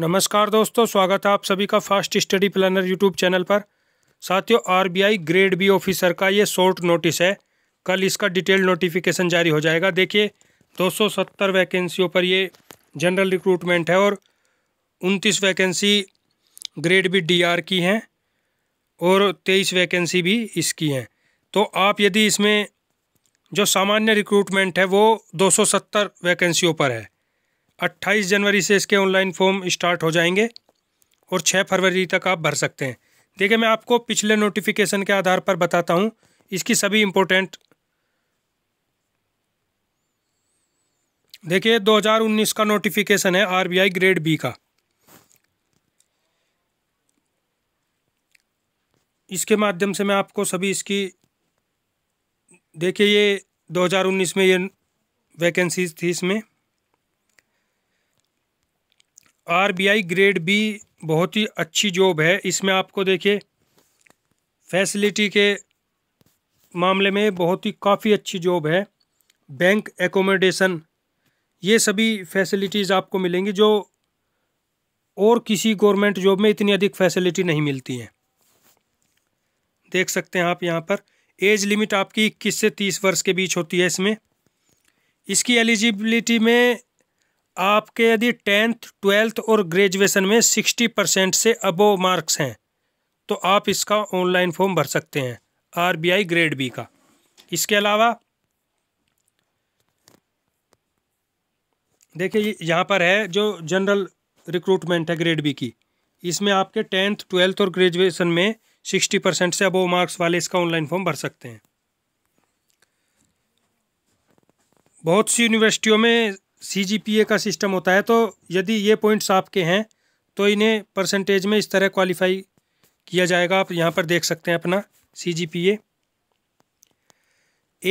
नमस्कार दोस्तों स्वागत है आप सभी का fast study planner YouTube channel पर साथियों आरबीआई ग्रेड बी ऑफिसर का ये शॉर्ट नोटिस है कल इसका डिटेल नोटिफिकेशन जारी हो जाएगा देखिए 270 वैकेंसियों पर ये जनरल रिक्रूटमेंट है और उनतीस वैकेंसी ग्रेड बी डीआर की हैं और तेईस वैकेंसी भी इसकी हैं तो आप यदि इसमें जो सामान्य रिक्रूटमेंट है वो दो वैकेंसियों पर है 28 जनवरी से इसके ऑनलाइन फॉर्म स्टार्ट हो जाएंगे और 6 फरवरी तक आप भर सकते हैं देखिए मैं आपको पिछले नोटिफिकेशन के आधार पर बताता हूँ इसकी सभी इम्पोर्टेंट देखिए 2019 का नोटिफिकेशन है आरबीआई ग्रेड बी का इसके माध्यम से मैं आपको सभी इसकी देखिए ये 2019 में ये वैकेंसीज थी इसमें आर ग्रेड बी बहुत ही अच्छी जॉब है इसमें आपको देखिए फैसिलिटी के मामले में बहुत ही काफ़ी अच्छी जॉब है बैंक एकोमोडेशन ये सभी फैसिलिटीज़ आपको मिलेंगी जो और किसी गवर्नमेंट जॉब में इतनी अधिक फैसिलिटी नहीं मिलती हैं देख सकते हैं आप यहाँ पर एज लिमिट आपकी इक्कीस से तीस वर्ष के बीच होती है इसमें इसकी एलिजिबिलिटी में आपके यदि टेंथ ट्वेल्थ और ग्रेजुएशन में सिक्सटी परसेंट से अबो मार्क्स हैं तो आप इसका ऑनलाइन फॉर्म भर सकते हैं आरबीआई ग्रेड बी का इसके अलावा देखिए यहाँ पर है जो जनरल रिक्रूटमेंट है ग्रेड बी की इसमें आपके टेंथ ट्वेल्थ और ग्रेजुएशन में सिक्सटी परसेंट से अबो मार्क्स वाले इसका ऑनलाइन फॉर्म भर सकते हैं बहुत सी यूनिवर्सिटियों में सी का सिस्टम होता है तो यदि ये पॉइंट्स आपके हैं तो इन्हें परसेंटेज में इस तरह क्वालिफाई किया जाएगा आप यहाँ पर देख सकते हैं अपना सी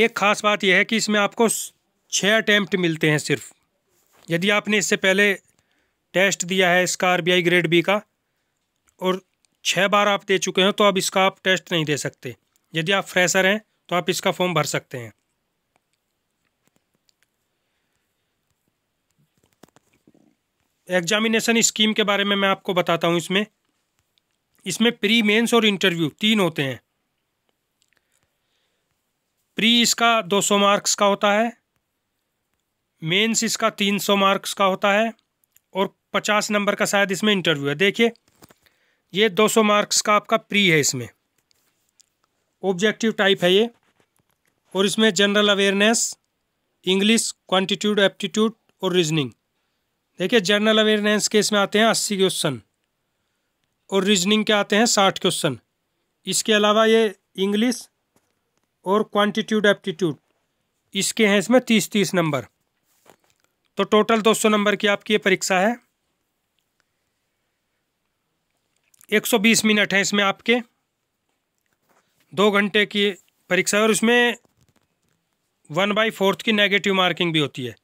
एक ख़ास बात यह है कि इसमें आपको छः अटैम्प्ट मिलते हैं सिर्फ यदि आपने इससे पहले टेस्ट दिया है इसका आई ग्रेड बी का और छः बार आप दे चुके हैं तो अब इसका आप टेस्ट नहीं दे सकते यदि आप फ्रेशर हैं तो आप इसका फॉर्म भर सकते हैं एग्जामिनेशन स्कीम के बारे में मैं आपको बताता हूँ इसमें इसमें प्री मेंस और इंटरव्यू तीन होते हैं प्री इसका 200 मार्क्स का होता है मेंस इसका 300 मार्क्स का होता है और 50 नंबर का शायद इसमें इंटरव्यू है देखिए ये 200 मार्क्स का आपका प्री है इसमें ऑब्जेक्टिव टाइप है ये और इसमें general awareness English quantitative aptitude और रीजनिंग देखिए जनरल अवेयरनेस के इसमें आते हैं अस्सी क्वेश्चन और रीजनिंग के आते हैं साठ क्वेश्चन इसके अलावा ये इंग्लिश और क्वांटिट्यूड एप्टीट्यूड इसके हैं इसमें तीस तीस नंबर तो टोटल दो सौ नंबर की आपकी ये परीक्षा है एक सौ बीस मिनट हैं इसमें आपके दो घंटे की परीक्षा और इसमें वन बाई फोर्थ की नेगेटिव मार्किंग भी होती है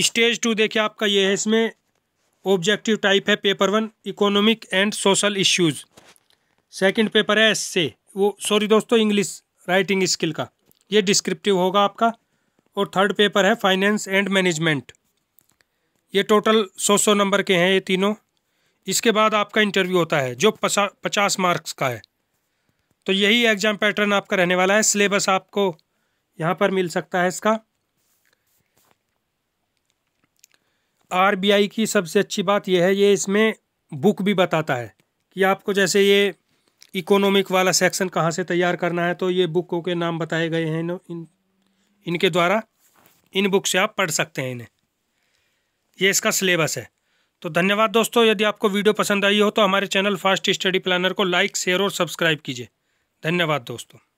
स्टेज टू देखिए आपका ये है इसमें ऑब्जेक्टिव टाइप है paper one economic and social issues second paper है एस वो सॉरी दोस्तों इंग्लिश राइटिंग स्किल का ये डिस्क्रिप्टिव होगा आपका और थर्ड पेपर है फाइनेंस एंड मैनेजमेंट ये टोटल सौ सौ नंबर के हैं ये तीनों इसके बाद आपका इंटरव्यू होता है जो पचा पचास मार्क्स का है तो यही एग्ज़ाम पैटर्न आपका रहने वाला है सिलेबस आपको यहाँ पर मिल सकता है इसका आरबीआई की सबसे अच्छी बात यह है ये इसमें बुक भी बताता है कि आपको जैसे ये इकोनॉमिक वाला सेक्शन कहाँ से तैयार करना है तो ये बुकों के नाम बताए गए हैं इन, इन इनके द्वारा इन बुक से आप पढ़ सकते हैं इन्हें ये इसका सिलेबस है तो धन्यवाद दोस्तों यदि आपको वीडियो पसंद आई हो तो हमारे चैनल फास्ट स्टडी प्लानर को लाइक शेयर और सब्सक्राइब कीजिए धन्यवाद दोस्तों